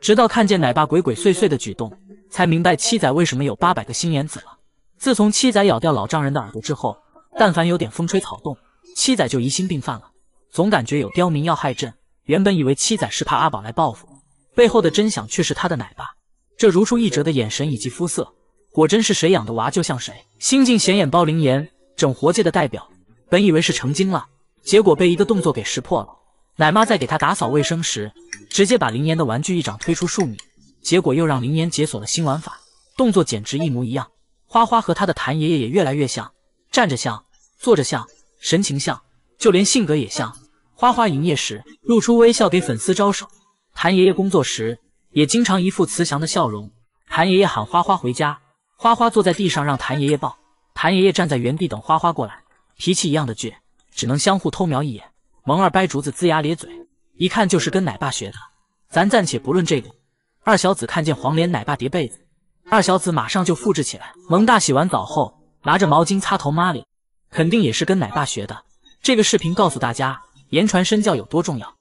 直到看见奶爸鬼鬼祟祟的举动，才明白七仔为什么有八百个心眼子了。自从七仔咬掉老丈人的耳朵之后，但凡有点风吹草动，七仔就疑心病犯了，总感觉有刁民要害朕。原本以为七仔是怕阿宝来报复，背后的真相却是他的奶爸。这如出一辙的眼神以及肤色，果真是谁养的娃就像谁。新晋显眼包灵岩，整活界的代表。本以为是成精了，结果被一个动作给识破了。奶妈在给他打扫卫生时，直接把林岩的玩具一掌推出数米，结果又让林岩解锁了新玩法，动作简直一模一样。花花和他的谭爷爷也越来越像，站着像，坐着像，神情像，就连性格也像。花花营业时露出微笑给粉丝招手，谭爷爷工作时也经常一副慈祥的笑容。谭爷爷喊花花回家，花花坐在地上让谭爷爷抱，谭爷爷站在原地等花花过来，脾气一样的倔，只能相互偷瞄一眼。萌二掰竹子，龇牙咧嘴，一看就是跟奶爸学的。咱暂且不论这个。二小子看见黄连奶爸叠被子，二小子马上就复制起来。蒙大洗完澡后，拿着毛巾擦头抹脸，肯定也是跟奶爸学的。这个视频告诉大家，言传身教有多重要。